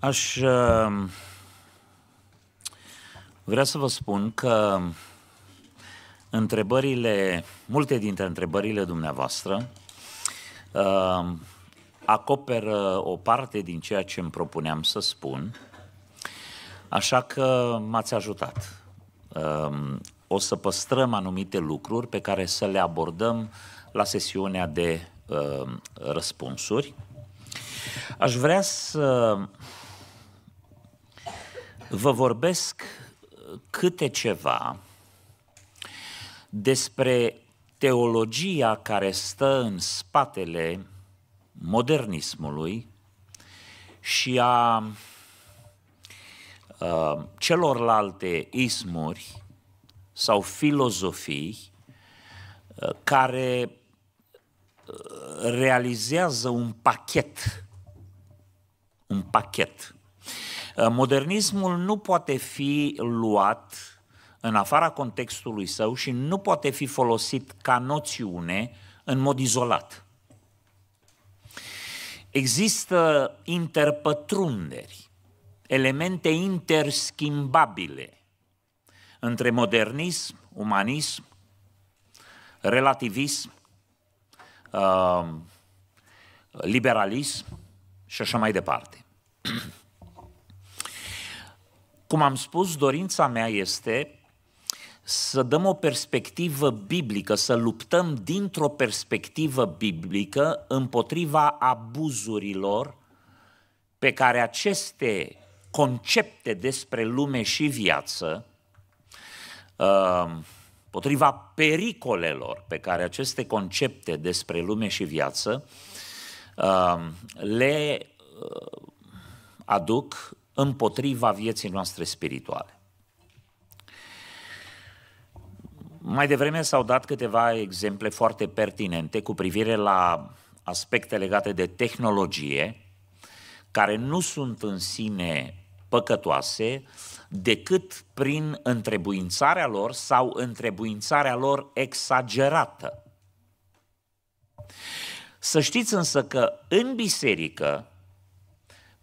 Aș uh, vrea să vă spun că întrebările, multe dintre întrebările dumneavoastră uh, acoperă o parte din ceea ce îmi propuneam să spun, așa că m-ați ajutat. Uh, o să păstrăm anumite lucruri pe care să le abordăm la sesiunea de uh, răspunsuri. Aș vrea să Vă vorbesc uh, câte ceva despre teologia care stă în spatele modernismului și a a uh, celorlalte ismuri sau filozofii uh, care realizează un pachet, un pachet Eh, modernismul nu poate fi luat în afara contextului său și nu poate fi folosit ca noțiune în mod izolat. Există interpătrunderi, elemente interschimbabile între modernism, umanism, relativism, eh, liberalism și așa mai departe. Cum am spus, dorința mea este să dăm o perspectivă biblică, să luptăm dintr-o perspectivă biblică împotriva abuzurilor pe care aceste concepte despre lume și viață, împotriva uh, pericolelor pe care aceste concepte despre lume și viață uh, le uh, aduc împotriva vieții noastre spirituale. Mai devreme s-au dat câteva exemple foarte pertinente cu privire la aspecte legate de tehnologie, care nu sunt în sine păcătoase, decât prin întrebuințarea lor sau întrebuințarea lor exagerată. Să știți însă că în biserică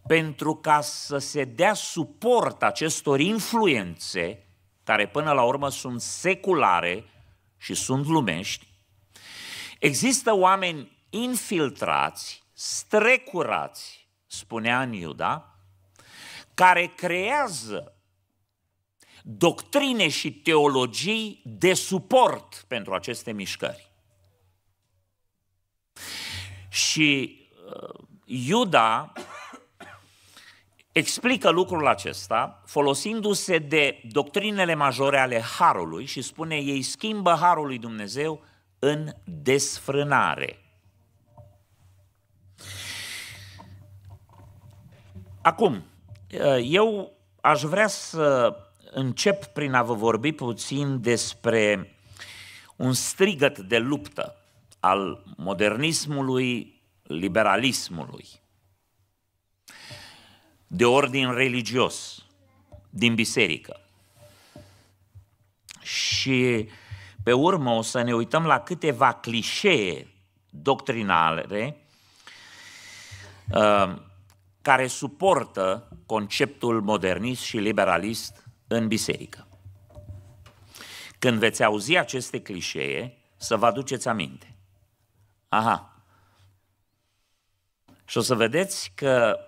pentru ca să se dea suport acestor influențe, care până la urmă sunt seculare și sunt lumești, există oameni infiltrați, strecurați, spunea în Iuda, care creează doctrine și teologii de suport pentru aceste mișcări. Și uh, Iuda explică lucrul acesta folosindu-se de doctrinele majore ale Harului și spune ei schimbă Harul lui Dumnezeu în desfrânare. Acum, eu aș vrea să încep prin a vă vorbi puțin despre un strigăt de luptă al modernismului, liberalismului de ordin religios din biserică. Și pe urmă o să ne uităm la câteva clișee doctrinale uh, care suportă conceptul modernist și liberalist în biserică. Când veți auzi aceste clișee, să vă aduceți aminte. Aha. Și o să vedeți că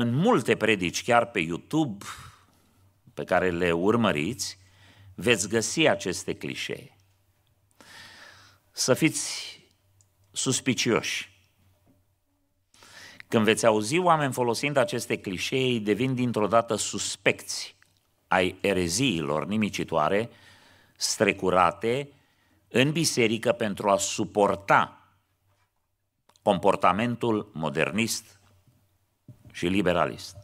în multe predici, chiar pe YouTube, pe care le urmăriți, veți găsi aceste clișee. Să fiți suspicioși. Când veți auzi oameni folosind aceste clișee, devin dintr-o dată suspecți ai ereziilor nimicitoare, strecurate în biserică pentru a suporta comportamentul modernist și liberalist.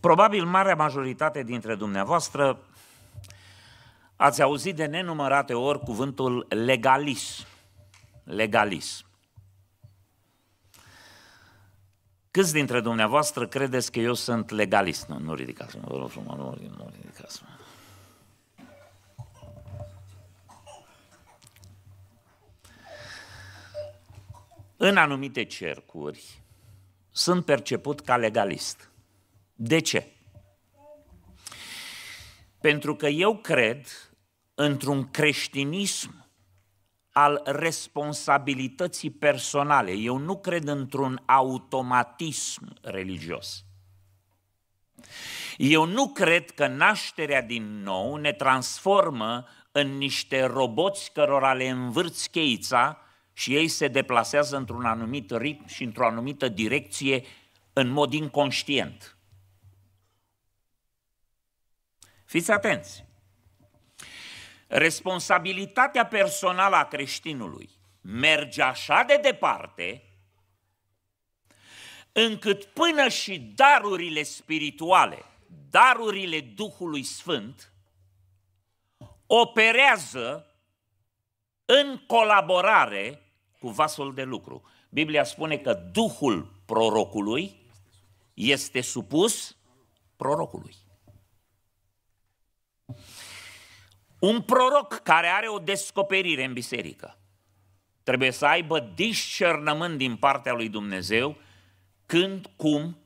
Probabil marea majoritate dintre dumneavoastră ați auzit de nenumărate ori cuvântul legalism. Legalism. Câți dintre dumneavoastră credeți că eu sunt legalist? Nu, nu ridicați mă, vă rog frumos, nu, nu ridicați mă. În anumite cercuri, sunt perceput ca legalist. De ce? Pentru că eu cred într-un creștinism al responsabilității personale. Eu nu cred într-un automatism religios. Eu nu cred că nașterea din nou ne transformă în niște roboți cărora le învârți cheița și ei se deplasează într-un anumit ritm și într-o anumită direcție în mod inconștient. Fiți atenți! Responsabilitatea personală a creștinului merge așa de departe încât până și darurile spirituale, darurile Duhului Sfânt, operează în colaborare cu vasul de lucru. Biblia spune că Duhul prorocului este supus prorocului. Un proroc care are o descoperire în biserică trebuie să aibă discernământ din partea lui Dumnezeu când, cum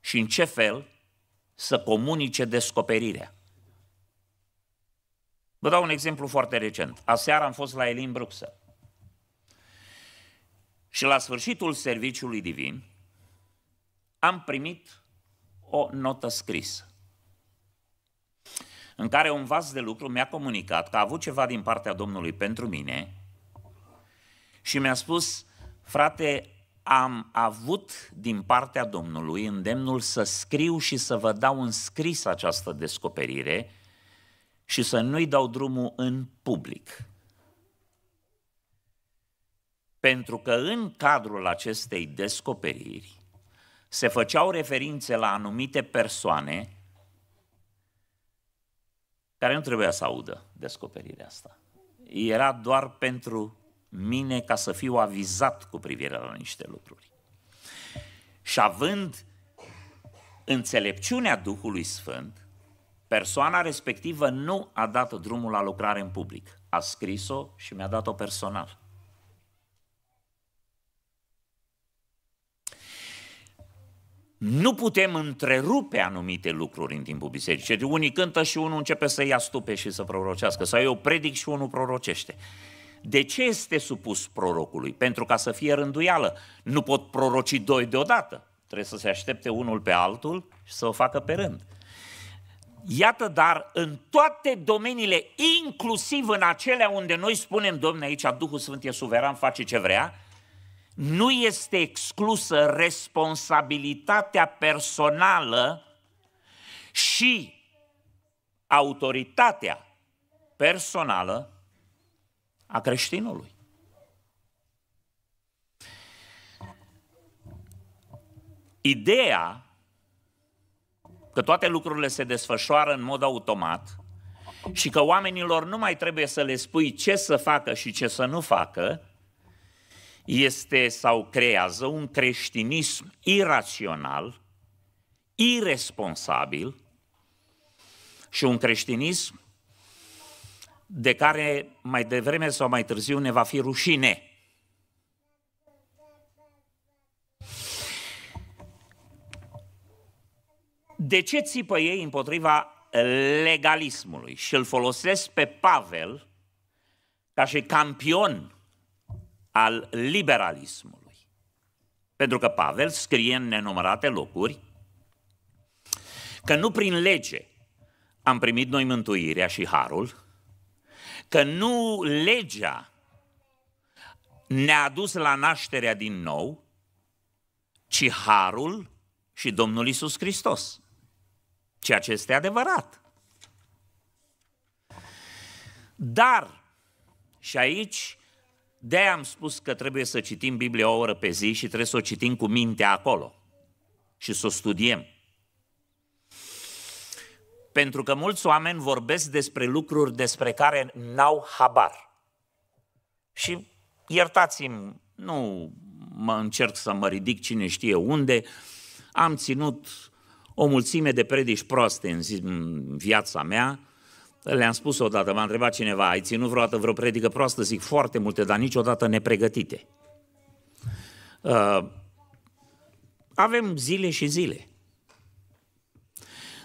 și în ce fel să comunice descoperirea. Vă dau un exemplu foarte recent. Aseară am fost la Elin Bruxelles. Și la sfârșitul serviciului divin am primit o notă scrisă în care un vas de lucru mi-a comunicat că a avut ceva din partea Domnului pentru mine și mi-a spus, frate, am avut din partea Domnului îndemnul să scriu și să vă dau în scris această descoperire și să nu-i dau drumul în public. Pentru că în cadrul acestei descoperiri se făceau referințe la anumite persoane care nu trebuia să audă descoperirea asta. Era doar pentru mine ca să fiu avizat cu privire la niște lucruri. Și având înțelepciunea Duhului Sfânt, persoana respectivă nu a dat drumul la lucrare în public. A scris-o și mi-a dat-o personal. nu putem întrerupe anumite lucruri în timpul bisericii. Deci unii cântă și unul începe să ia stupe și să prorocească, sau eu predic și unul prorocește. De ce este supus prorocului? Pentru ca să fie rânduială. Nu pot proroci doi deodată. Trebuie să se aștepte unul pe altul și să o facă pe rând. Iată, dar în toate domeniile, inclusiv în acelea unde noi spunem, domne, aici Duhul Sfânt e suveran, face ce vrea, nu este exclusă responsabilitatea personală și autoritatea personală a creștinului. Ideea că toate lucrurile se desfășoară în mod automat și că oamenilor nu mai trebuie să le spui ce să facă și ce să nu facă, este sau creează un creștinism irațional, irresponsabil și un creștinism de care mai devreme sau mai târziu ne va fi rușine. De ce țipă ei împotriva legalismului? Și îl folosesc pe Pavel ca și campion al liberalismului. Pentru că Pavel scrie în nenumărate locuri că nu prin lege am primit noi mântuirea și harul, că nu legea ne-a dus la nașterea din nou, ci harul și Domnul Isus Hristos. Ceea ce este adevărat. Dar, și aici de am spus că trebuie să citim Biblia o oră pe zi și trebuie să o citim cu mintea acolo și să o studiem. Pentru că mulți oameni vorbesc despre lucruri despre care n-au habar. Și iertați-mi, nu mă încerc să mă ridic cine știe unde, am ținut o mulțime de predici proaste în, zi, în viața mea, le-am spus odată, m-a întrebat cineva, ai ținut vreodată vreo predică proastă? Zic foarte multe, dar niciodată nepregătite. Uh, avem zile și zile.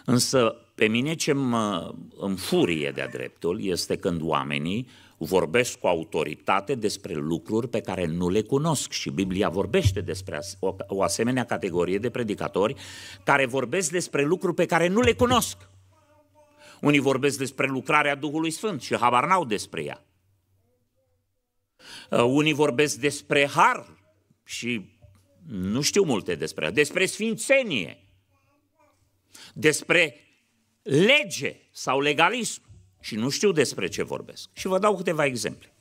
Însă pe mine ce mă înfurie de-a dreptul este când oamenii vorbesc cu autoritate despre lucruri pe care nu le cunosc și Biblia vorbește despre o asemenea categorie de predicatori care vorbesc despre lucruri pe care nu le cunosc. Unii vorbesc despre lucrarea Duhului Sfânt și habar n-au despre ea. Uh, unii vorbesc despre har și nu știu multe despre ea. Despre sfințenie, despre lege sau legalism și nu știu despre ce vorbesc. Și vă dau câteva exemple.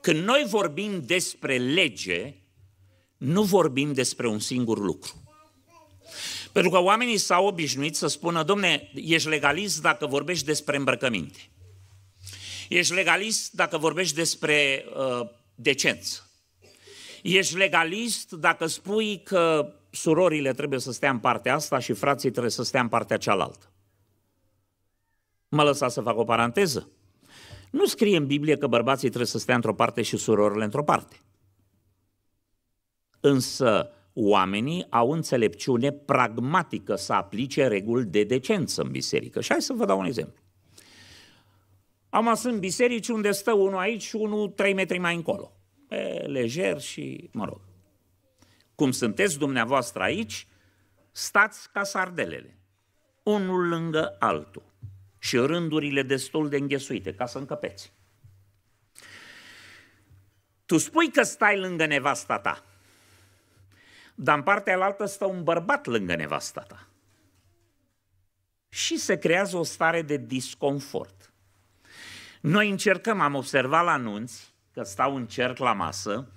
Când noi vorbim despre lege, nu vorbim despre un singur lucru. Pentru că oamenii s-au obișnuit să spună, domne, ești legalist dacă vorbești despre îmbrăcăminte. Ești legalist dacă vorbești despre uh, decență. Ești legalist dacă spui că surorile trebuie să stea în partea asta și frații trebuie să stea în partea cealaltă. Mă lăsa să fac o paranteză. Nu scrie în Biblie că bărbații trebuie să stea într-o parte și surorile într-o parte. Însă oamenii au înțelepciune pragmatică să aplice reguli de decență în biserică. Și hai să vă dau un exemplu. Am ajuns în biserici unde stă unul aici și unul trei metri mai încolo. E, lejer și, mă rog. Cum sunteți dumneavoastră aici, stați ca sardelele, unul lângă altul și rândurile destul de înghesuite ca să încăpeți. Tu spui că stai lângă nevasta ta, dar în partea alaltă stă un bărbat lângă nevasta ta. Și se creează o stare de disconfort. Noi încercăm, am observat la anunți, că stau în cerc la masă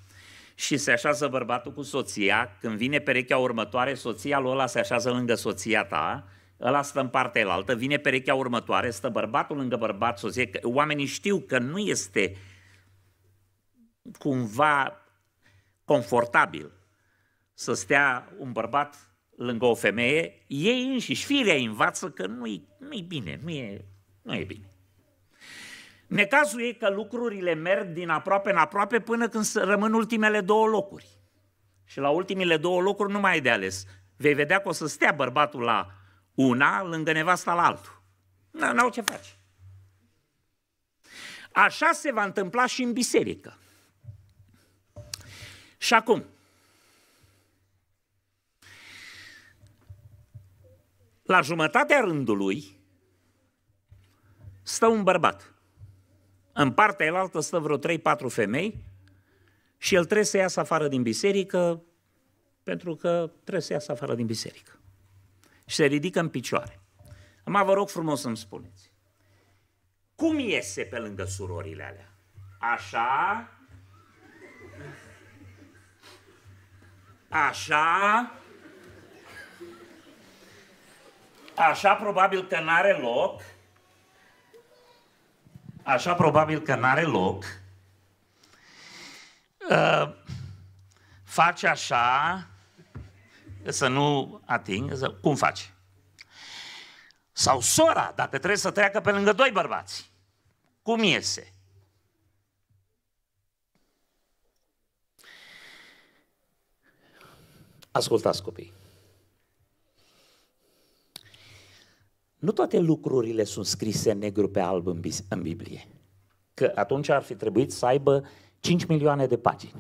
și se așează bărbatul cu soția, când vine perechea următoare, soția lui ăla se așează lângă soția ta, ăla stă în partea elaltă, vine perechea următoare, stă bărbatul lângă bărbat, soție, că oamenii știu că nu este cumva confortabil să stea un bărbat lângă o femeie, ei înșiși, firea învață că nu-i, nu-i bine, nu e, nu e bine. Necazul e că lucrurile merg din aproape în aproape până când rămân ultimele două locuri. Și la ultimele două locuri nu mai ai de ales. Vei vedea că o să stea bărbatul la una, lângă nevasta la altul. Nu au ce faci. Așa se va întâmpla și în biserică. Și acum, La jumătatea rândului stă un bărbat. În partea elaltă stă vreo 3-4 femei și el trebuie să iasă afară din biserică pentru că trebuie să iasă afară din biserică. Și se ridică în picioare. Mă vă rog frumos să-mi spuneți. Cum iese pe lângă surorile alea? Așa? Așa? Așa probabil că n-are loc. Așa probabil că n-are loc. Uh, face așa, să nu ating, să... cum faci? Sau sora, dacă trebuie să treacă pe lângă doi bărbați. Cum iese? Ascultați copii. Nu toate lucrurile sunt scrise în negru pe alb în, în Biblie. Că atunci ar fi trebuit să aibă 5 milioane de pagini.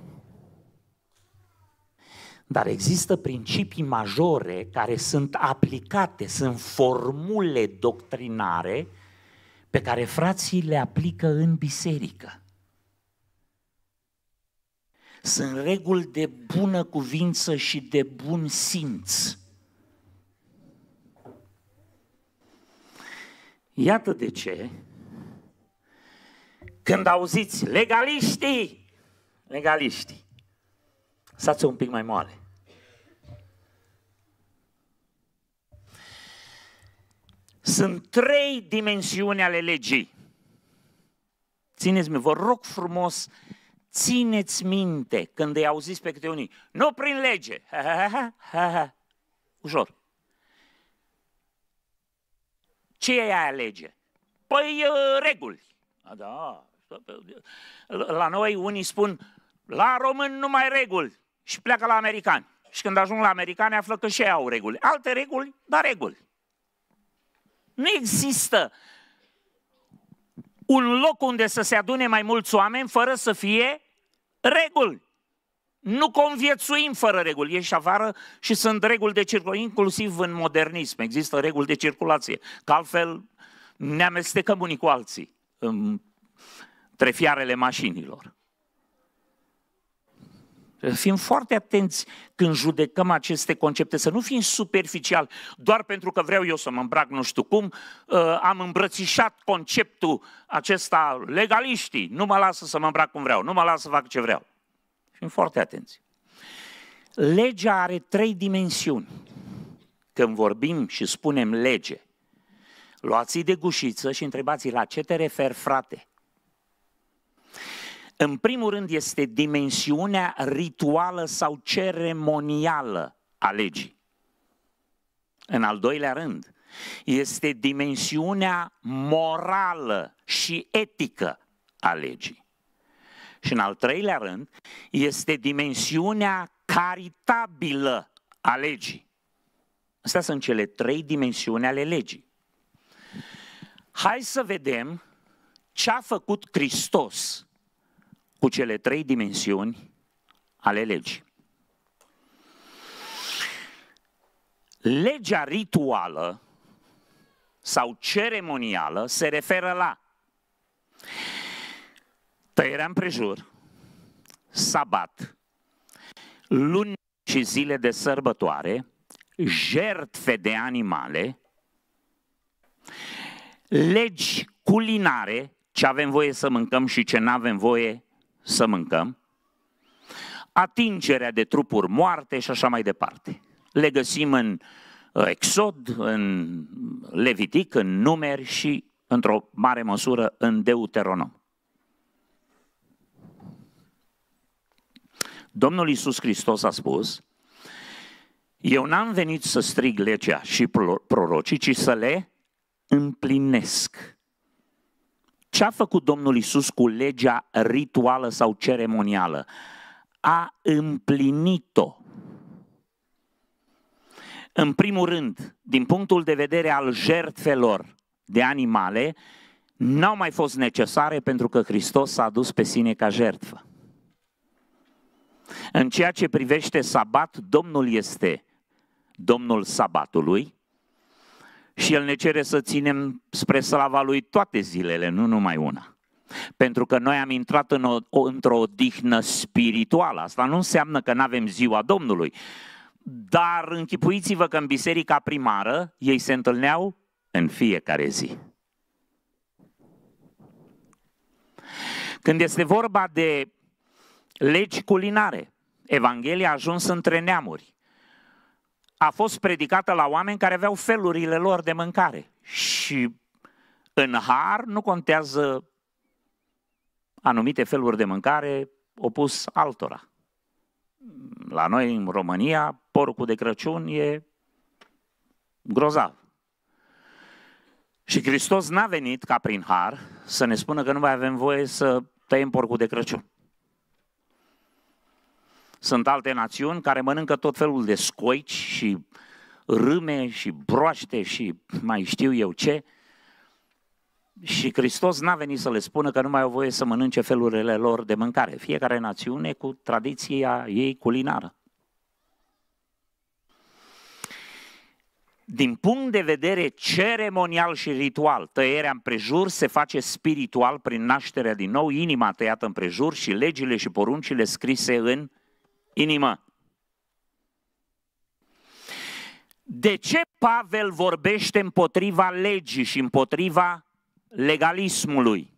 Dar există principii majore care sunt aplicate, sunt formule doctrinare pe care frații le aplică în biserică. Sunt reguli de bună cuvință și de bun simț Iată de ce, când auziți legaliștii, legaliștii, stați un pic mai moale. Sunt trei dimensiuni ale legii. Țineți-mi, vă rog frumos, țineți minte când îi auziți pe câte unii. Nu prin lege. Ha, ha, ha, ha, ha. Ușor. Ce aia lege? Păi uh, reguli. A, da. La noi unii spun, la român mai reguli și pleacă la americani. Și când ajung la americani află că și ei au reguli. Alte reguli, dar reguli. Nu există un loc unde să se adune mai mulți oameni fără să fie reguli. Nu conviețuim fără reguli, ieși afară și sunt reguli de circulație, inclusiv în modernism există reguli de circulație, că altfel ne amestecăm unii cu alții în trefiarele mașinilor. Fim foarte atenți când judecăm aceste concepte, să nu fim superficial. doar pentru că vreau eu să mă îmbrac nu știu cum, ă, am îmbrățișat conceptul acesta legaliștii, nu mă lasă să mă îmbrac cum vreau, nu mă lasă să fac ce vreau. Fim foarte atenți. Legea are trei dimensiuni. Când vorbim și spunem lege, luați de gușiță și întrebați la ce te refer, frate. În primul rând este dimensiunea rituală sau ceremonială a legii. În al doilea rând, este dimensiunea morală și etică a legii. Și în al treilea rând, este dimensiunea caritabilă a legii. Astea sunt cele trei dimensiuni ale legii. Hai să vedem ce a făcut Hristos cu cele trei dimensiuni ale legii. Legea rituală sau ceremonială se referă la tăierea prejur, sabat, luni și zile de sărbătoare, jertfe de animale, legi culinare, ce avem voie să mâncăm și ce nu avem voie să mâncăm, atingerea de trupuri moarte și așa mai departe. Le găsim în uh, Exod, în Levitic, în Numeri și, într-o mare măsură, în Deuteronom. Domnul Iisus Hristos a spus, eu n-am venit să strig legea și prorocii, ci să le împlinesc. Ce a făcut Domnul Isus cu legea rituală sau ceremonială? A împlinit-o. În primul rând, din punctul de vedere al jertfelor de animale, n-au mai fost necesare pentru că Hristos s-a dus pe sine ca jertfă. În ceea ce privește sabat, Domnul este Domnul sabatului și El ne cere să ținem spre slava Lui toate zilele, nu numai una. Pentru că noi am intrat în o, o, într-o odihnă spirituală. Asta nu înseamnă că nu avem ziua Domnului. Dar închipuiți-vă că în biserica primară ei se întâlneau în fiecare zi. Când este vorba de legi culinare. Evanghelia a ajuns între neamuri. A fost predicată la oameni care aveau felurile lor de mâncare. Și în har nu contează anumite feluri de mâncare opus altora. La noi, în România, porcul de Crăciun e grozav. Și Hristos n-a venit ca prin har să ne spună că nu mai avem voie să tăiem porcul de Crăciun. Sunt alte națiuni care mănâncă tot felul de scoici și râme și broaște și mai știu eu ce. Și Hristos n-a venit să le spună că nu mai au voie să mănânce felurile lor de mâncare. Fiecare națiune cu tradiția ei culinară. Din punct de vedere ceremonial și ritual, tăierea împrejur se face spiritual prin nașterea din nou, inima tăiată împrejur și legile și poruncile scrise în inima. De ce Pavel vorbește împotriva legii și împotriva legalismului?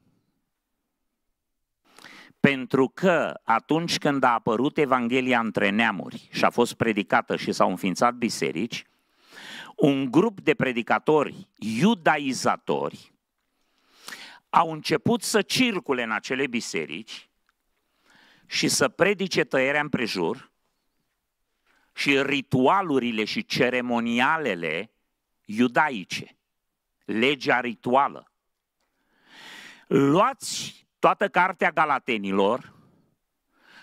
Pentru că atunci când a apărut Evanghelia între neamuri și a fost predicată și s-au înființat biserici, un grup de predicatori iudaizatori au început să circule în acele biserici și să predice tăierea împrejur și ritualurile și ceremonialele iudaice, legea rituală. Luați toată cartea Galatenilor,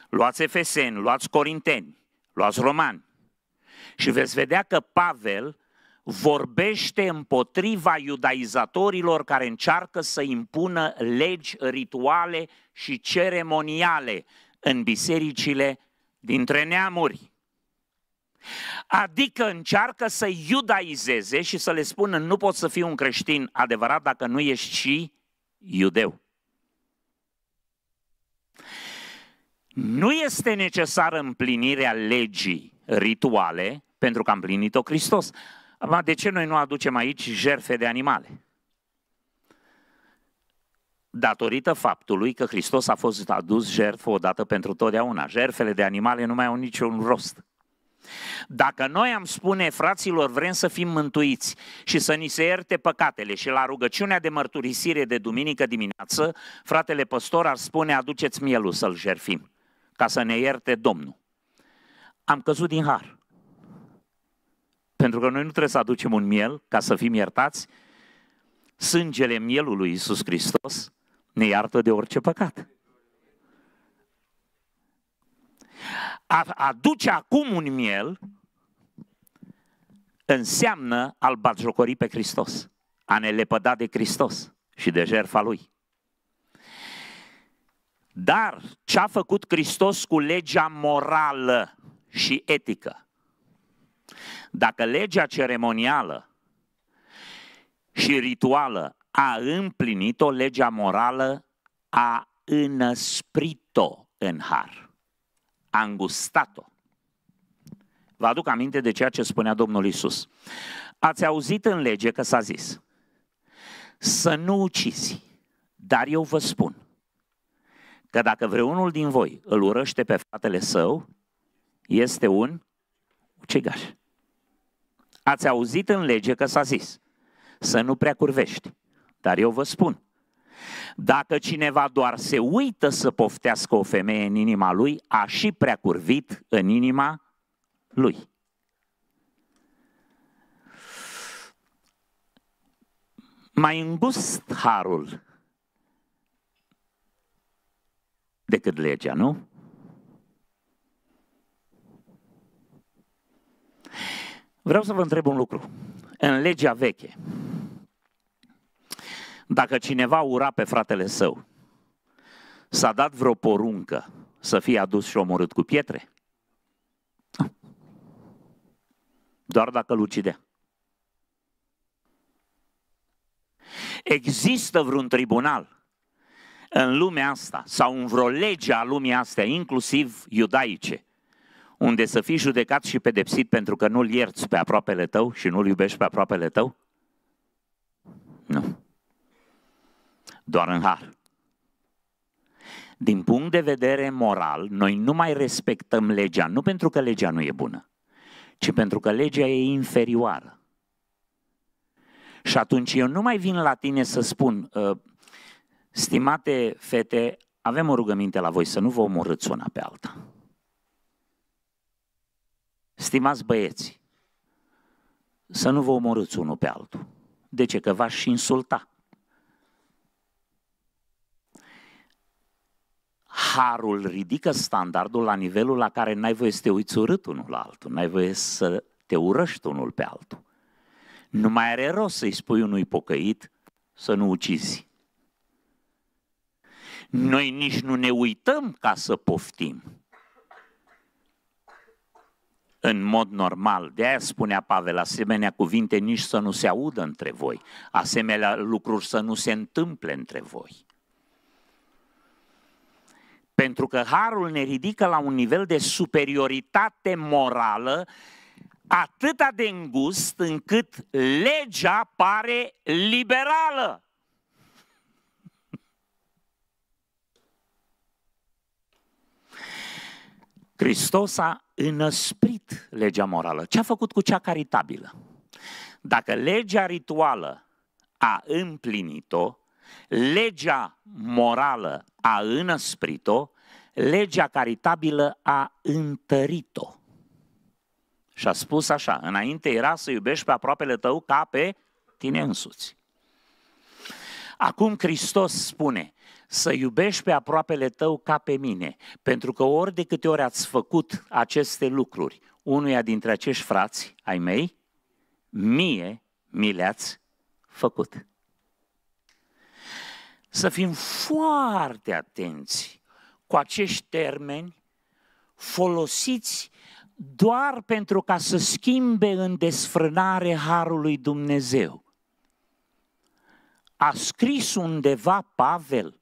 luați Efeseni, luați Corinteni, luați Romani și veți vedea că Pavel vorbește împotriva iudaizatorilor care încearcă să impună legi, rituale și ceremoniale în bisericile dintre neamuri. Adică încearcă să iudaizeze și să le spună nu poți să fii un creștin adevărat dacă nu ești și iudeu. Nu este necesară împlinirea legii rituale pentru că a împlinit-o Hristos. De ce noi nu aducem aici jerfe de animale? datorită faptului că Hristos a fost adus jertfă odată pentru totdeauna. Jertfele de animale nu mai au niciun rost. Dacă noi am spune fraților vrem să fim mântuiți și să ni se ierte păcatele și la rugăciunea de mărturisire de duminică dimineață, fratele păstor ar spune aduceți mielul să-l jerfim ca să ne ierte Domnul. Am căzut din har. Pentru că noi nu trebuie să aducem un miel ca să fim iertați. Sângele mielului Iisus Hristos ne iartă de orice păcat. A aduce acum un miel înseamnă al batjocori pe Hristos, a ne lepăda de Hristos și de jertfa Lui. Dar ce a făcut Hristos cu legea morală și etică? Dacă legea ceremonială și rituală a împlinit-o, legea morală a înăsprit-o în har, a îngustat-o. Vă aduc aminte de ceea ce spunea Domnul Isus. Ați auzit în lege că s-a zis, să nu ucizi, dar eu vă spun că dacă vreunul din voi îl urăște pe fratele său, este un ucigaș. Ați auzit în lege că s-a zis, să nu prea curvești, dar eu vă spun, dacă cineva doar se uită să poftească o femeie în inima lui, a și prea curvit în inima lui. Mai îngust harul decât legea, nu? Vreau să vă întreb un lucru. În legea veche, dacă cineva ura pe fratele său, s-a dat vreo poruncă să fie adus și omorât cu pietre? Doar dacă îl ucidea. Există vreun tribunal în lumea asta sau în vreo lege a lumii astea, inclusiv iudaice, unde să fii judecat și pedepsit pentru că nu-l ierți pe aproapele tău și nu-l iubești pe aproapele tău? Nu doar în har. Din punct de vedere moral, noi nu mai respectăm legea, nu pentru că legea nu e bună, ci pentru că legea e inferioară. Și atunci eu nu mai vin la tine să spun, ă, stimate fete, avem o rugăminte la voi să nu vă omorâți una pe alta. Stimați băieți, să nu vă omorâți unul pe altul. De ce? Că v-aș insulta. harul ridică standardul la nivelul la care n-ai voie să te uiți urât unul la altul, n-ai voie să te urăști unul pe altul. Nu mai are rost să-i spui unui pocăit să nu ucizi. Noi nici nu ne uităm ca să poftim. În mod normal, de aia spunea Pavel, asemenea cuvinte nici să nu se audă între voi, asemenea lucruri să nu se întâmple între voi. Pentru că harul ne ridică la un nivel de superioritate morală atâta de îngust încât legea pare liberală. Hristos a înăsprit legea morală. Ce a făcut cu cea caritabilă? Dacă legea rituală a împlinit-o, legea morală a înăsprit-o, legea caritabilă a întărit-o. Și a spus așa, înainte era să iubești pe aproapele tău ca pe tine însuți. Acum Hristos spune, să iubești pe aproapele tău ca pe mine, pentru că ori de câte ori ați făcut aceste lucruri unuia dintre acești frați ai mei, mie mi le-ați făcut să fim foarte atenți cu acești termeni folosiți doar pentru ca să schimbe în desfrânare harul lui Dumnezeu. A scris undeva Pavel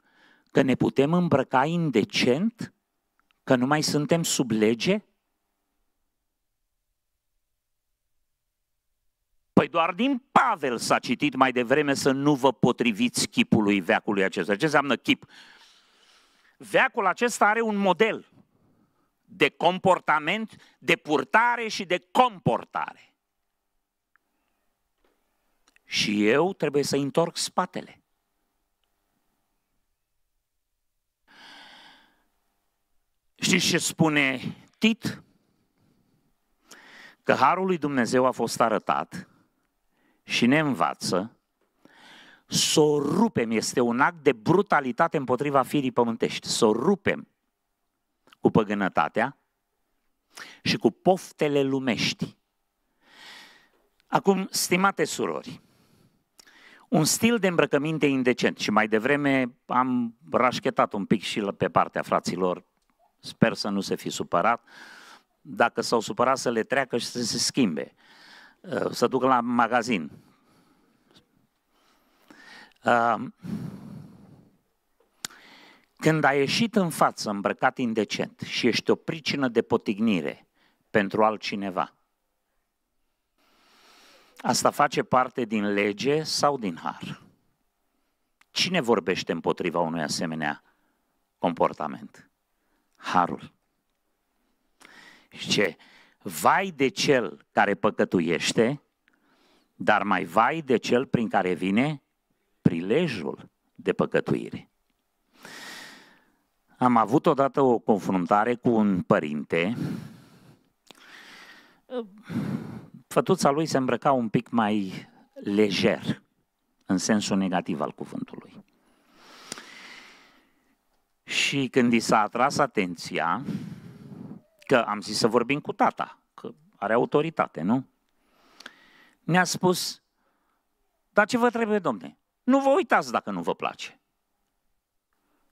că ne putem îmbrăca indecent, că nu mai suntem sub lege? Păi doar din Pavel s-a citit mai devreme să nu vă potriviți chipului veacului acesta. Ce înseamnă chip? Veacul acesta are un model de comportament, de purtare și de comportare. Și eu trebuie să întorc spatele. Știți ce spune Tit? Că harul lui Dumnezeu a fost arătat și ne învață să o rupem. Este un act de brutalitate împotriva firii pământești. Să o rupem cu păgânătatea și cu poftele lumești. Acum, stimate surori, un stil de îmbrăcăminte indecent și mai devreme am rașchetat un pic și pe partea fraților, sper să nu se fi supărat, dacă s-au supărat să le treacă și să se schimbe. Eh, să ducă la magazin. Eh, când ai ieșit în față îmbrăcat indecent și ești o pricină de potignire pentru altcineva, asta face parte din lege sau din har? Cine vorbește împotriva unui asemenea comportament? Harul. Și ce? vai de cel care păcătuiește, dar mai vai de cel prin care vine prilejul de păcătuire. Am avut odată o confruntare cu un părinte. Fătuța lui se îmbrăca un pic mai lejer, în sensul negativ al cuvântului. Și când i s-a atras atenția, că am zis să vorbim cu tata, că are autoritate, nu? Ne-a spus, dar ce vă trebuie, domne? Nu vă uitați dacă nu vă place.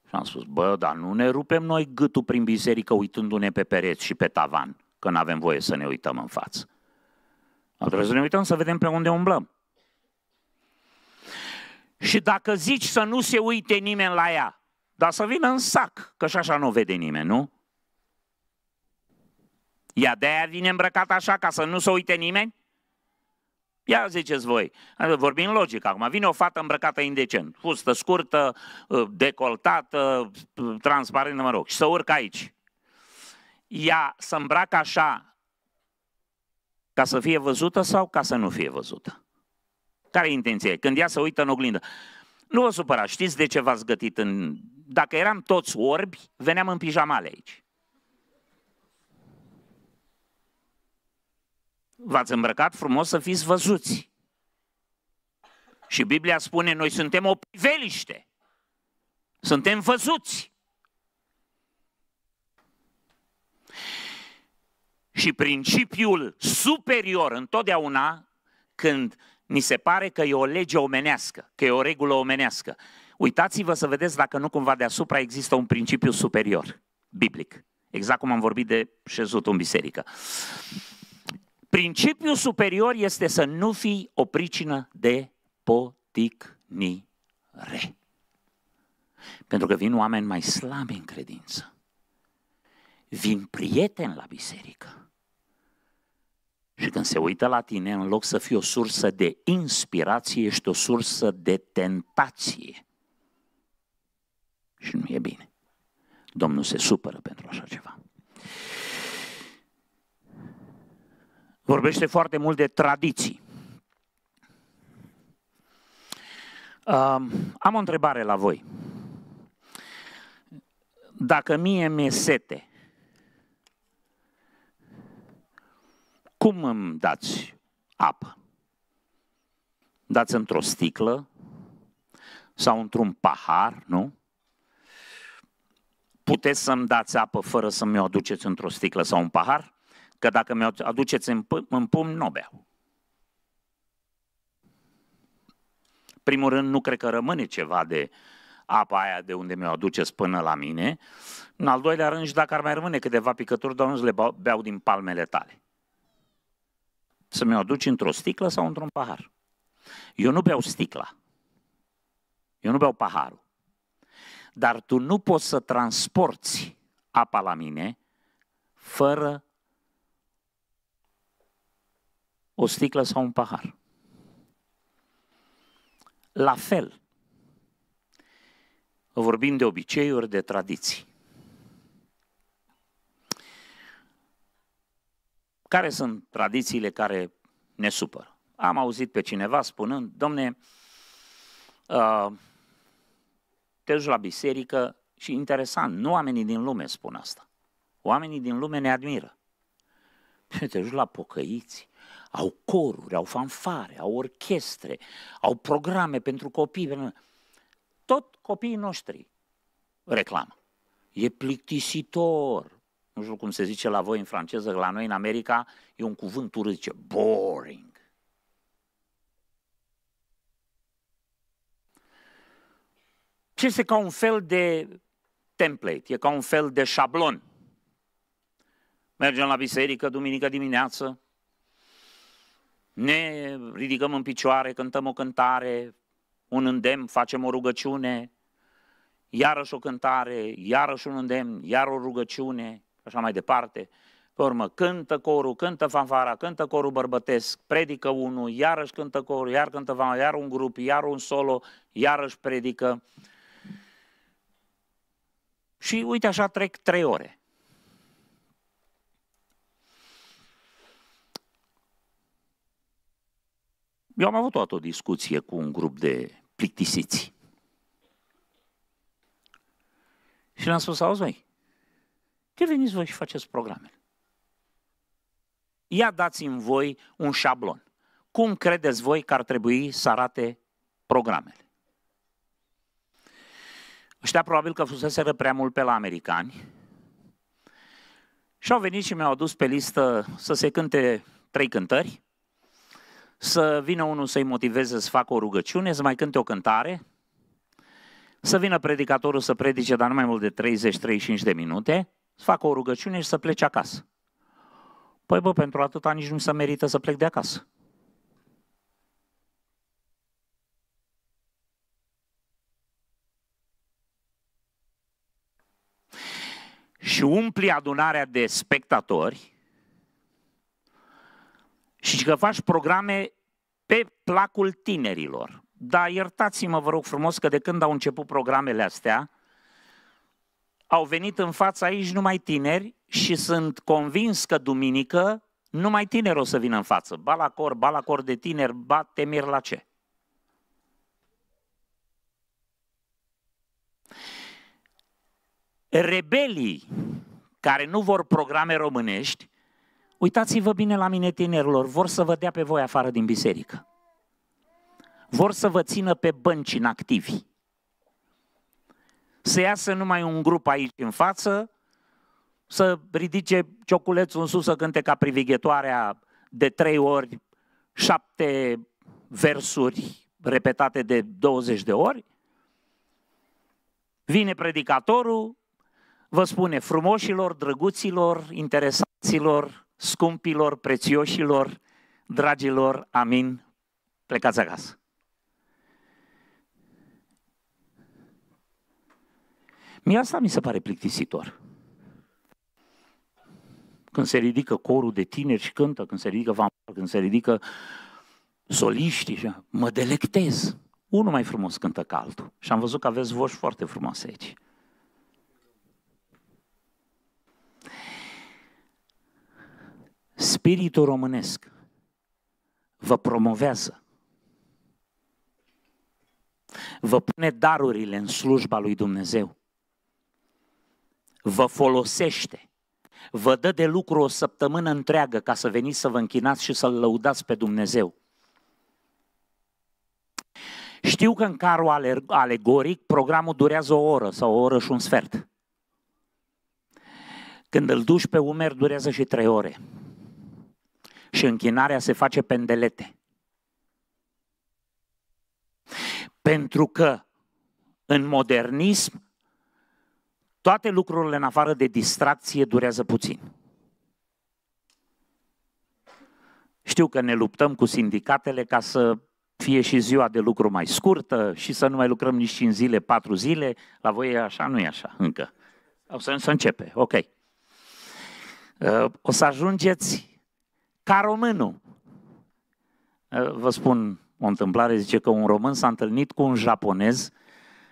Și am spus, bă, dar nu ne rupem noi gâtul prin biserică uitându-ne pe pereți și pe tavan, că nu avem voie să ne uităm în față. Dar trebuie să ne uităm să vedem pe unde umblăm. Și dacă zici să nu se uite nimeni la ea, dar să vină în sac, că și așa nu vede nimeni, nu? Ea de-aia vine îmbrăcat așa ca să nu se uite nimeni? Ia ziceți voi, adică vorbim logic acum, vine o fată îmbrăcată indecent, fustă scurtă, uh, decoltată, uh, transparentă, mă rog, și să urcă aici. Ea să îmbracă așa ca să fie văzută sau ca să nu fie văzută? Care e intenția? Când ea se uită în oglindă. Nu vă supărați, știți de ce v-ați gătit în... Dacă eram toți orbi, veneam în pijamale aici. v-ați îmbrăcat frumos să fiți văzuți. Și Biblia spune, noi suntem o priveliște. Suntem văzuți. Și principiul superior întotdeauna, când ni se pare că e o lege omenească, că e o regulă omenească, uitați-vă să vedeți dacă nu cumva deasupra există un principiu superior, biblic. Exact cum am vorbit de șezut în biserică. Principiul superior este să nu fii o pricină de poticnire. Pentru că vin oameni mai slabi în credință. Vin prieteni la biserică. Și când se uită la tine, în loc să fii o sursă de inspirație, ești o sursă de tentație. Și nu e bine. Domnul se supără pentru așa ceva vorbește foarte mult de tradiții. Am o întrebare la voi. Dacă mie mi-e sete, cum îmi dați apă? Dați într-o sticlă sau într-un pahar, nu? Puteți să-mi dați apă fără să mi-o aduceți într-o sticlă sau un pahar? Că dacă mi-o aduceți în, în pumn, nu beau. Primul rând, nu cred că rămâne ceva de apa aia de unde mi-o aduceți până la mine. În al doilea rând, și dacă ar mai rămâne câteva picături, doar nu le beau din palmele tale. Să mi-o aduci într-o sticlă sau într-un pahar. Eu nu beau sticla. Eu nu beau paharul. Dar tu nu poți să transporti apa la mine fără o sticlă sau un pahar. La fel, vorbim de obiceiuri, de tradiții. Care sunt tradițiile care ne supără? Am auzit pe cineva spunând, domne, ă, te duci la biserică și interesant, nu oamenii din lume spun asta. Oamenii din lume ne admiră. Te duci la pocăiți, au coruri, au fanfare, au orchestre, au programe pentru copii. Tot copiii noștri reclamă. E plictisitor. Nu știu cum se zice la voi în franceză, la noi în America e un cuvânt urât, zice boring. Ce este ca un fel de template, e ca un fel de șablon. Mergem la biserică duminică dimineață, ne ridicăm în picioare, cântăm o cântare, un îndemn, facem o rugăciune, iarăși o cântare, iarăși un îndemn, iar o rugăciune, așa mai departe. Pe urmă, cântă corul, cântă fanfara, cântă corul bărbătesc, predică unul, iarăși cântă corul, iar cântă fanfara, iar un grup, iar un solo, iarăși predică. Și uite așa trec trei ore. Eu am avut toată o discuție cu un grup de plictisiți. Și le-am spus, auzi mai, ce veniți voi și faceți programele. Ia dați-mi voi un șablon. Cum credeți voi că ar trebui să arate programele? Ăștia probabil că fuseseră prea mult pe la americani. Și au venit și mi-au adus pe listă să se cânte trei cântări, să vină unul să-i motiveze să facă o rugăciune, să mai cânte o cântare, să vină predicatorul să predice, dar nu mai mult de 30-35 de minute, să facă o rugăciune și să plece acasă. Păi bă, pentru atâta nici nu se merită să plec de acasă. Și umpli adunarea de spectatori și că faci programe pe placul tinerilor. Dar iertați-mă, vă rog frumos, că de când au început programele astea, au venit în fața aici numai tineri și sunt convins că duminică numai tineri o să vină în față. Ba la cor, ba la cor de tineri, ba temir la ce. Rebelii care nu vor programe românești Uitați-vă bine la mine, tinerilor, vor să vă dea pe voi afară din biserică. Vor să vă țină pe bănci inactivi. Să iasă numai un grup aici în față, să ridice cioculețul în sus să cânte ca privighetoarea de trei ori, șapte versuri repetate de 20 de ori. Vine predicatorul, vă spune frumoșilor, drăguților, interesaților, scumpilor, prețioșilor, dragilor, amin, plecați acasă. Mie asta mi se pare plictisitor. Când se ridică corul de tineri și cântă, când se ridică vampar, când se ridică soliștii, mă delectez. Unul mai frumos cântă ca altul. Și am văzut că aveți voci foarte frumoase aici. spiritul românesc vă promovează. Vă pune darurile în slujba lui Dumnezeu. Vă folosește. Vă dă de lucru o săptămână întreagă ca să veniți să vă închinați și să-L lăudați pe Dumnezeu. Știu că în carul alegoric programul durează o oră sau o oră și un sfert. Când îl duci pe umer, durează și trei ore și închinarea se face pendelete. Pentru că în modernism toate lucrurile în afară de distracție durează puțin. Știu că ne luptăm cu sindicatele ca să fie și ziua de lucru mai scurtă și să nu mai lucrăm nici 5 zile, 4 zile. La voi e așa? Nu e așa încă. O să, să începe, ok. Uh, o să ajungeți ca românul. Eh, vă spun o întâmplare, zice că un român s-a întâlnit cu un japonez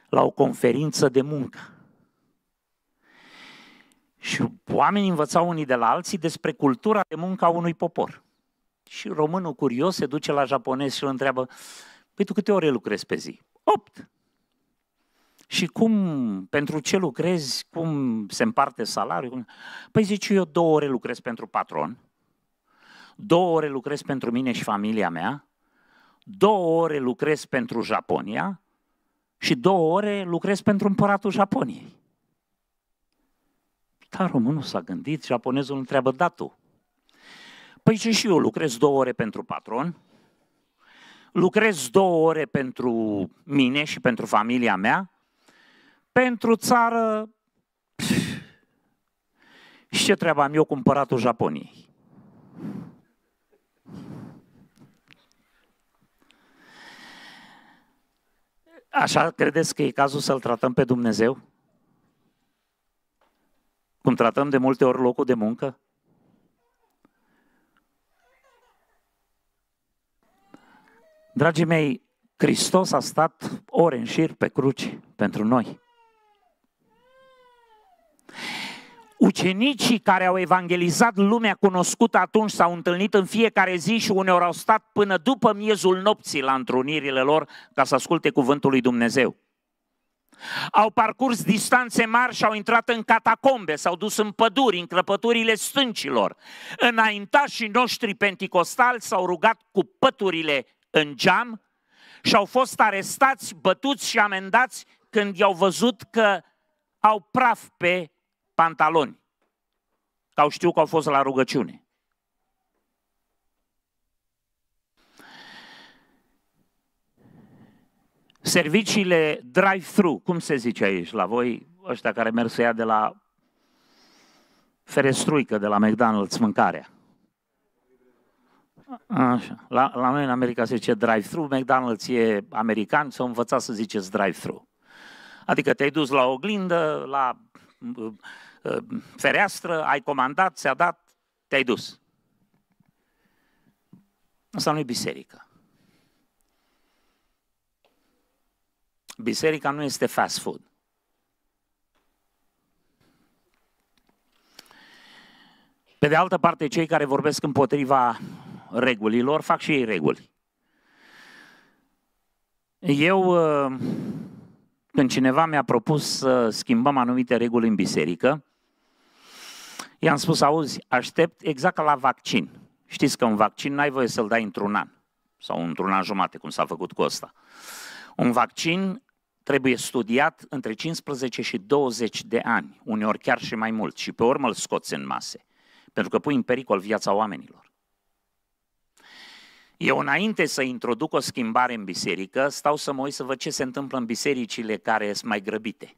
la o conferință de muncă. Și oamenii învățau unii de la alții despre cultura de muncă a unui popor. Și românul curios se duce la japonez și îl întreabă, păi tu câte ore lucrezi pe zi? Opt. Și cum, pentru ce lucrezi, cum se împarte salariul? Păi zice eu două ore lucrez pentru patron, două ore lucrez pentru mine și familia mea, două ore lucrez pentru Japonia și două ore lucrez pentru împăratul Japoniei. Dar românul s-a gândit, japonezul întreabă, da tu. Păi ce și eu lucrez două ore pentru patron, lucrez două ore pentru mine și pentru familia mea, pentru țară... Și ce treabă am eu cu împăratul Japoniei? Așa credeți că e cazul să-L tratăm pe Dumnezeu? Cum tratăm de multe ori locul de muncă? Dragii mei, Hristos a stat ore în șir pe cruci pentru noi. Ucenicii care au evangelizat lumea cunoscută atunci s-au întâlnit în fiecare zi și uneori au stat până după miezul nopții la întrunirile lor ca să asculte cuvântul lui Dumnezeu. Au parcurs distanțe mari și au intrat în catacombe, s-au dus în păduri, în crăpăturile stâncilor. Înaintașii noștri penticostali s-au rugat cu păturile în geam și au fost arestați, bătuți și amendați când i-au văzut că au praf pe pantaloni. Că au știut că au fost la rugăciune. Serviciile drive-thru, cum se zice aici la voi, ăștia care merg să ia de la ferestruică, de la McDonald's mâncarea. Așa. La, la noi în America se zice drive-thru, McDonald's e american, s-au învățat să ziceți drive-thru. Adică te-ai dus la oglindă, la Ă, fereastră, ai comandat, ți-a dat, te-ai dus. Asta nu e biserică. Biserica nu este fast food. Pe de altă parte, cei care vorbesc împotriva regulilor fac și ei reguli. Eu, ă, când cineva mi-a propus să schimbăm anumite reguli în biserică, I-am spus, auzi, aștept exact ca la vaccin. Știți că un vaccin n-ai voie să-l dai într-un an sau într-un an jumate, cum s-a făcut cu ăsta. Un vaccin trebuie studiat între 15 și 20 de ani, uneori chiar și mai mult, și pe urmă îl scoți în mase, pentru că pui în pericol viața oamenilor. Eu înainte să introduc o schimbare în biserică, stau să mă uit să văd ce se întâmplă în bisericile care sunt mai grăbite.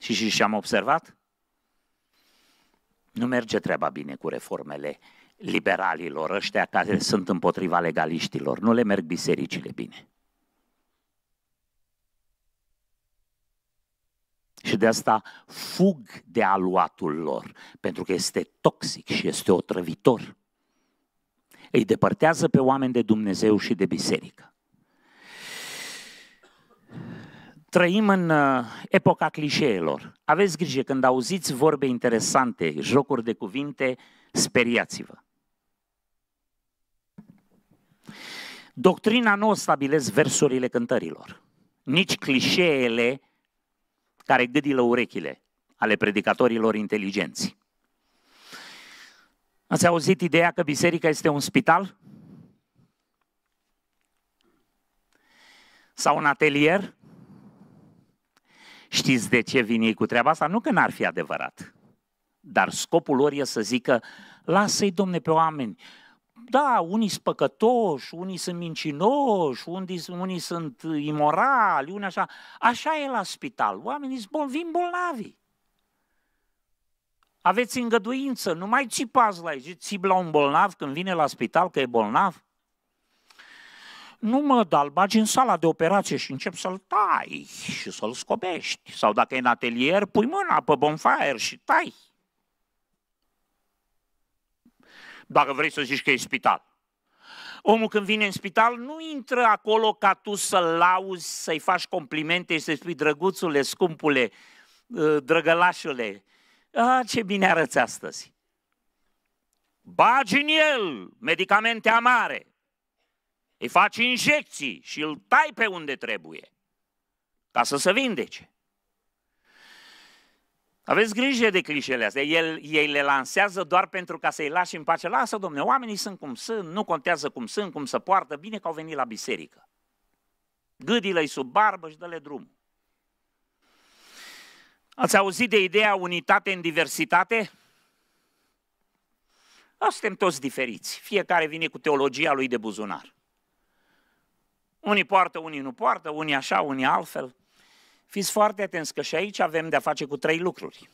Și și am observat? nu merge treaba bine cu reformele liberalilor ăștia care sunt împotriva legaliștilor. Nu le merg bisericile bine. Și de asta fug de aluatul lor, pentru că este toxic și este otrăvitor. Îi depărtează pe oameni de Dumnezeu și de biserică. Trăim în uh, epoca clișeelor. Aveți grijă, când auziți vorbe interesante, jocuri de cuvinte, speriați-vă. Doctrina nu o stabilez versurile cântărilor, nici clișeele care gâdilă urechile ale predicatorilor inteligenți. Ați auzit ideea că biserica este un spital? Sau un atelier? Știți de ce vin ei cu treaba asta? Nu că n-ar fi adevărat. Dar scopul lor e să zică, lasă-i, domne, pe oameni. Da, unii sunt păcătoși, unii sunt mincinoși, unii, unii sunt imorali, unii așa. Așa e la spital. Oamenii sunt bolnavi, vin bolnavi. Aveți îngăduință, nu mai țipați la ei. Țip la un bolnav când vine la spital că e bolnav? nu mă dal, bagi în sala de operație și încep să-l tai și să-l scobești. Sau dacă e în atelier, pui mâna pe bonfire și tai. Dacă vrei să zici că e spital. Omul când vine în spital nu intră acolo ca tu să-l lauzi, să-i faci complimente și să-i spui drăguțule, scumpule, ă, drăgălașule, a, ce bine arăți astăzi. Bagi în el medicamente amare, îi faci injecții și îl tai pe unde trebuie ca să se vindece. Aveți grijă de clișele astea. El, ei le lansează doar pentru ca să-i lași în pace. Lasă, domne, oamenii sunt cum sunt, nu contează cum sunt, cum se poartă, bine că au venit la biserică. Gâdile-i sub barbă și dă-le drum. Ați auzit de ideea unitate în diversitate? Noi suntem toți diferiți. Fiecare vine cu teologia lui de buzunar. Unii poartă, unii nu poartă, unii așa, unii altfel. Fiți foarte atenți că și aici avem de-a face cu trei lucruri,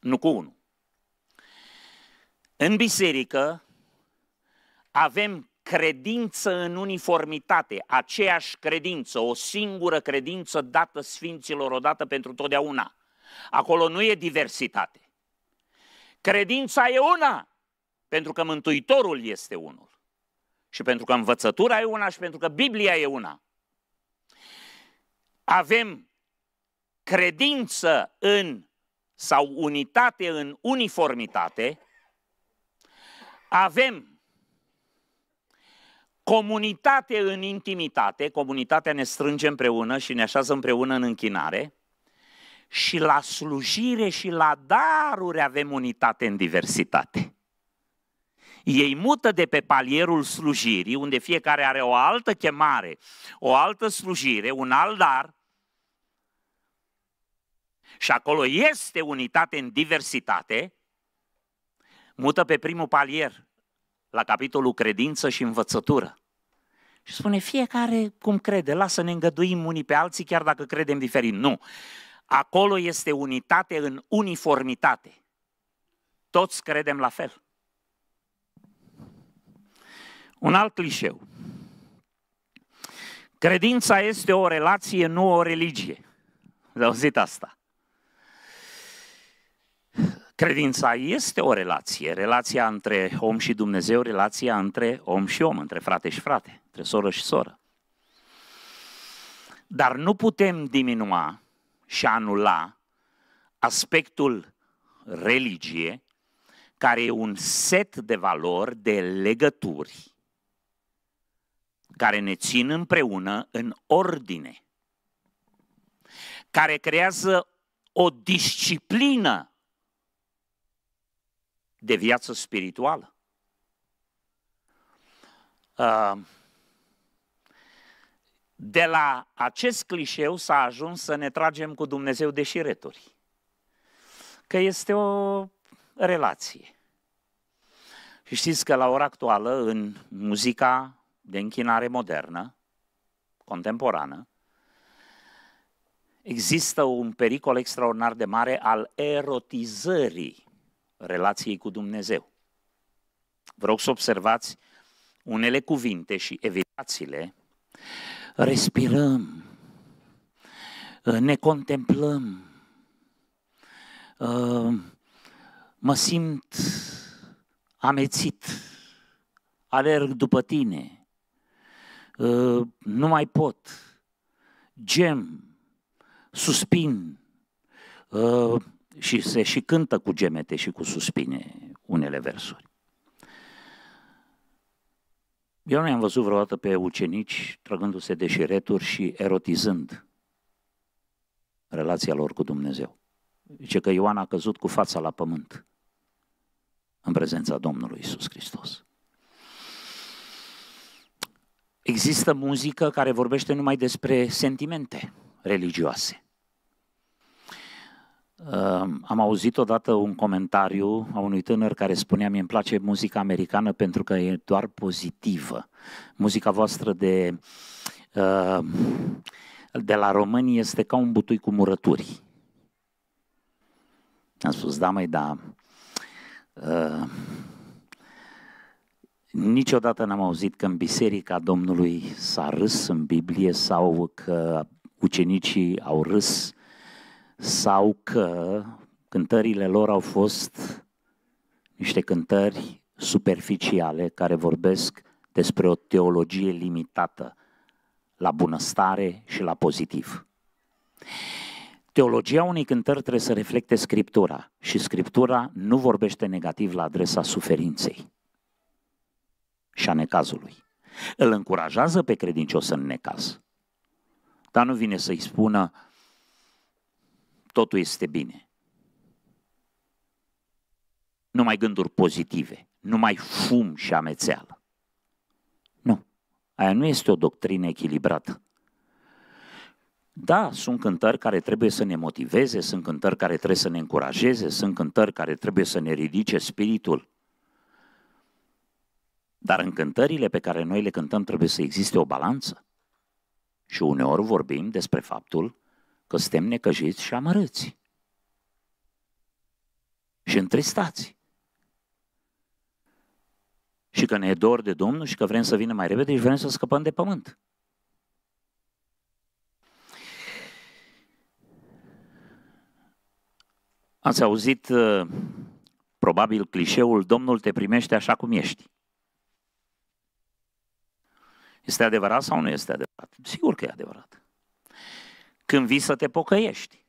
nu cu unul. În biserică avem credință în uniformitate, aceeași credință, o singură credință dată sfinților odată pentru totdeauna. Acolo nu e diversitate. Credința e una, pentru că Mântuitorul este unul și pentru că învățătura e una și pentru că Biblia e una. Avem credință în sau unitate în uniformitate, avem comunitate în intimitate, comunitatea ne strânge împreună și ne așează împreună în închinare, și la slujire și la daruri avem unitate în diversitate. Ei mută de pe palierul slujirii, unde fiecare are o altă chemare, o altă slujire, un alt dar. Și acolo este unitate în diversitate. Mută pe primul palier, la capitolul credință și învățătură. Și spune fiecare cum crede, lasă ne îngăduim unii pe alții chiar dacă credem diferit. Nu. Acolo este unitate în uniformitate. Toți credem la fel. Un alt clișeu. Credința este o relație, nu o religie. Ați auzit asta? Credința este o relație, relația între om și Dumnezeu, relația între om și om, între frate și frate, între soră și soră. Dar nu putem diminua și anula aspectul religie, care e un set de valori, de legături, care ne țin împreună în ordine, care creează o disciplină de viață spirituală. Uh, de la acest clișeu s-a ajuns să ne tragem cu Dumnezeu de șireturi, că este o relație. Și știți că la ora actuală, în muzica de închinare modernă, contemporană, există un pericol extraordinar de mare al erotizării relației cu Dumnezeu. Vă rog să observați unele cuvinte și evitațiile. Respirăm, ne contemplăm, uh, mă simt amețit, alerg după tine, Uh, nu mai pot, gem, suspin uh, și se și cântă cu gemete și cu suspine unele versuri. Eu nu am văzut vreodată pe ucenici trăgându-se de șireturi și erotizând relația lor cu Dumnezeu. Zice că Ioan a căzut cu fața la pământ în prezența Domnului Isus Hristos. Există muzică care vorbește numai despre sentimente religioase. Am auzit odată un comentariu a unui tânăr care spunea mi îmi place muzica americană pentru că e doar pozitivă. Muzica voastră de, uh, de la români este ca un butoi cu murături. Am spus, da, mai da, uh, Niciodată n-am auzit că în biserica Domnului s-a râs în Biblie sau că ucenicii au râs sau că cântările lor au fost niște cântări superficiale care vorbesc despre o teologie limitată la bunăstare și la pozitiv. Teologia unei cântări trebuie să reflecte Scriptura și Scriptura nu vorbește negativ la adresa suferinței și a necazului. Îl încurajează pe credincios în necaz. Dar nu vine să-i spună totul este bine. Numai gânduri pozitive, numai fum și amețeală. Nu, aia nu este o doctrină echilibrată. Da, sunt cântări care trebuie să ne motiveze, sunt cântări care trebuie să ne încurajeze, sunt cântări care trebuie să ne ridice spiritul. Dar în cântările pe care noi le cântăm trebuie să existe o balanță. Și uneori vorbim despre faptul că suntem necăjiți și amărâți. Și întristați. Și că ne e dor de Domnul și că vrem să vină mai repede și vrem să scăpăm de pământ. Ați auzit uh, probabil clișeul Domnul te primește așa cum ești. Este adevărat sau nu este adevărat? Sigur că e adevărat. Când vii să te pocăiești.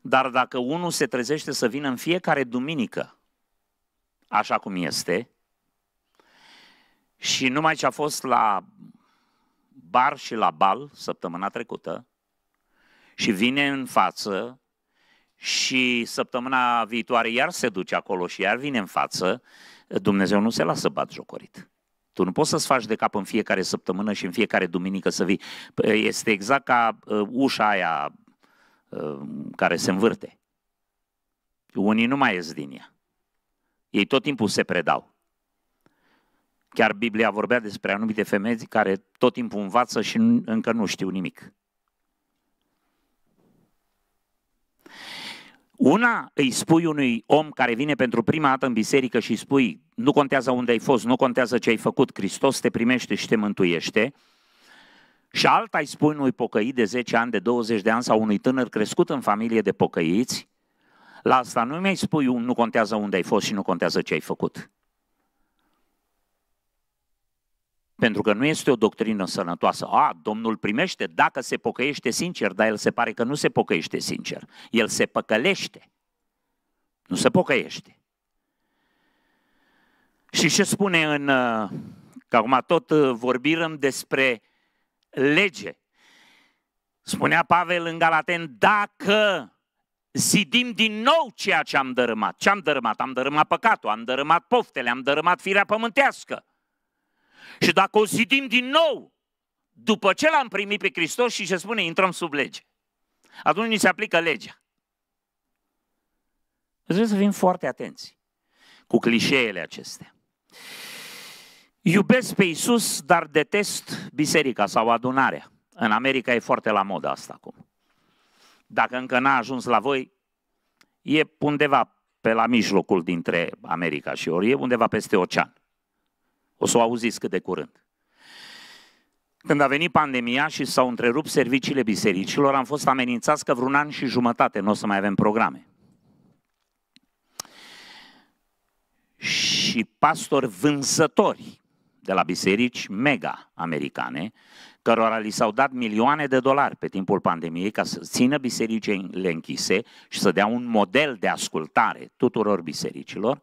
Dar dacă unul se trezește să vină în fiecare duminică, așa cum este, și numai ce a fost la bar și la bal săptămâna trecută, și vine în față și săptămâna viitoare iar se duce acolo și iar vine în față, Dumnezeu nu se lasă bat jocorit. Tu nu poți să-ți faci de cap în fiecare săptămână și în fiecare duminică să vii. Păi, este exact ca uh, ușa aia uh, care se învârte. Unii nu mai ies din ea. Ei tot timpul se predau. Chiar Biblia vorbea despre anumite femei care tot timpul învață și încă nu știu nimic. Una îi spui unui om care vine pentru prima dată în biserică și îi spui, nu contează unde ai fost, nu contează ce ai făcut, Hristos te primește și te mântuiește. Și alta îi spui unui pocăit de 10 ani, de 20 de ani sau unui tânăr crescut în familie de pocăiți, la asta nu mi-ai spui, nu contează unde ai fost și nu contează ce ai făcut. Pentru că nu este o doctrină sănătoasă. A, Domnul primește dacă se pocăiește sincer, dar el se pare că nu se pocăiește sincer. El se păcălește. Nu se pocăiește. Și ce spune în... Uh, că acum tot uh, vorbim despre lege. Spunea Pavel în Galaten, dacă zidim din nou ceea ce am dărâmat. Ce am dărâmat? Am dărâmat păcatul, am dărâmat poftele, am dărâmat firea pământească. Și dacă o zidim din nou, după ce l-am primit pe Hristos și se spune, intrăm sub lege. Atunci ni se aplică legea. Trebuie să fim foarte atenți cu clișeele acestea. Iubesc pe Isus, dar detest biserica sau adunarea. În America e foarte la modă asta acum. Dacă încă n-a ajuns la voi, e undeva pe la mijlocul dintre America și ori, e undeva peste ocean. O să o auziți cât de curând. Când a venit pandemia și s-au întrerupt serviciile bisericilor, am fost amenințați că vreun an și jumătate nu o să mai avem programe. Și pastori vânzători de la biserici mega americane, cărora li s-au dat milioane de dolari pe timpul pandemiei ca să țină bisericile închise și să dea un model de ascultare tuturor bisericilor,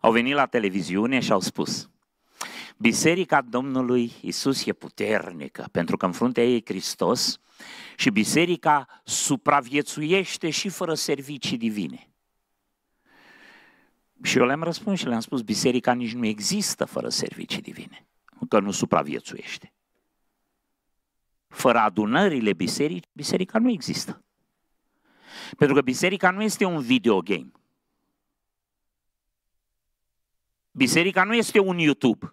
au venit la televiziune și au spus – Biserica Domnului Isus e puternică, pentru că în fruntea ei e Hristos și biserica supraviețuiește și fără servicii divine. Și eu le-am răspuns și le-am spus, biserica nici nu există fără servicii divine, că nu supraviețuiește. Fără adunările bisericii, biserica nu există. Pentru că biserica nu este un videogame. Biserica nu este un YouTube.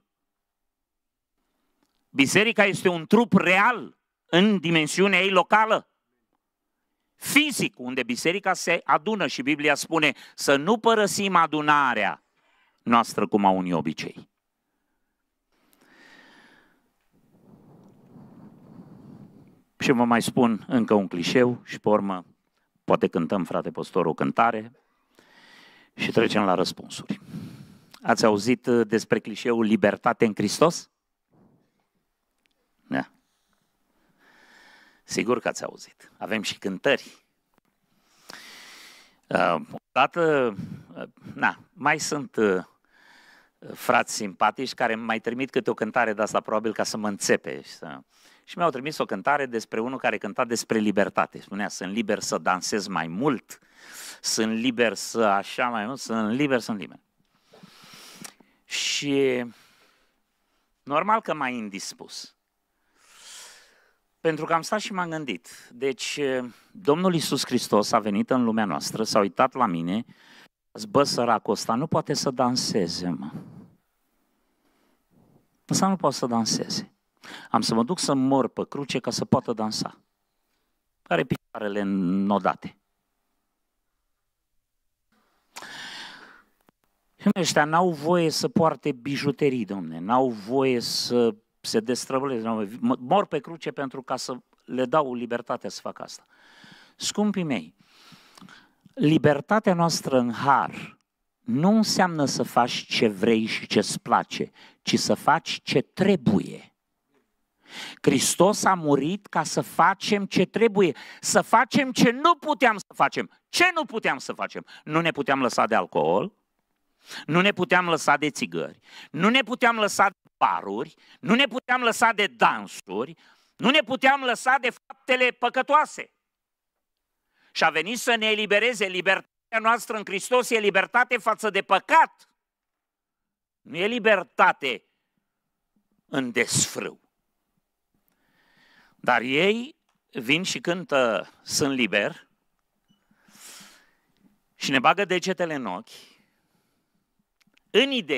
Biserica este un trup real în dimensiunea ei locală. Fizic, unde biserica se adună și Biblia spune să nu părăsim adunarea noastră cum au unii obicei. Și vă mai spun încă un clișeu și pe urmă poate cântăm, frate postor, o cântare și trecem la răspunsuri. Ați auzit uh, despre clișeul libertate în Hristos? Da. Sigur că ați auzit. Avem și cântări. Uh, odată, uh, na, mai sunt uh, frați simpatici care mai trimit câte o cântare de asta, probabil ca să mă înțepe. Și, să... și mi-au trimis o cântare despre unul care cânta despre libertate. Spunea, sunt liber să dansez mai mult, sunt liber să așa mai mult, sunt liber, sunt liber. Și normal că m ai indispus. Pentru că am stat și m-am gândit. Deci, eh, Domnul Isus Hristos a venit în lumea noastră, s-a uitat la mine, bă, săracul ăsta nu poate să danseze, mă. Ăsta nu poate să danseze. Am să mă duc să mor pe cruce ca să poată dansa. Are picioarele nodate. Ăștia n-au voie să poarte bijuterii, domne, n-au voie să se destrăbălesc, mor pe cruce pentru ca să le dau libertatea să fac asta. Scumpii mei, libertatea noastră în har nu înseamnă să faci ce vrei și ce-ți place, ci să faci ce trebuie. Hristos a murit ca să facem ce trebuie, să facem ce nu puteam să facem. Ce nu puteam să facem? Nu ne puteam lăsa de alcool, nu ne puteam lăsa de țigări, nu ne puteam lăsa paruri, nu ne puteam lăsa de dansuri, nu ne puteam lăsa de faptele păcătoase. Și a venit să ne elibereze. Libertatea noastră în Hristos e libertate față de păcat. Nu e libertate în desfrâu. Dar ei vin și cântă Sunt liber și ne bagă degetele în ochi în idee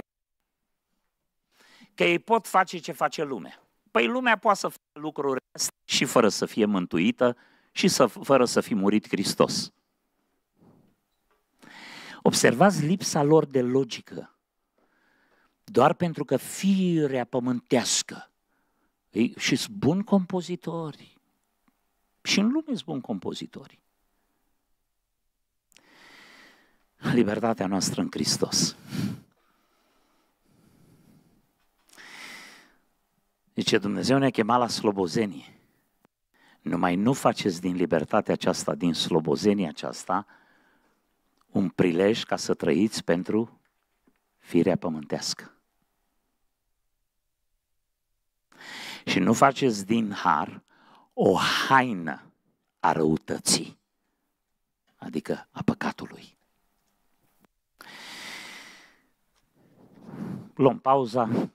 că ei pot face ce face lumea. Păi lumea poate să facă lucruri și fără să fie mântuită și să, fără să fi murit Hristos. Observați lipsa lor de logică. Doar pentru că firea pământească și sunt buni compozitori. Și în lume sunt buni compozitori. Libertatea noastră în Hristos. Zice, Dumnezeu ne-a chemat la slobozenie. Numai nu faceți din libertatea aceasta, din slobozenia aceasta, un prilej ca să trăiți pentru firea pământească. Și nu faceți din har o haină a răutății, adică a păcatului. Luăm pauza,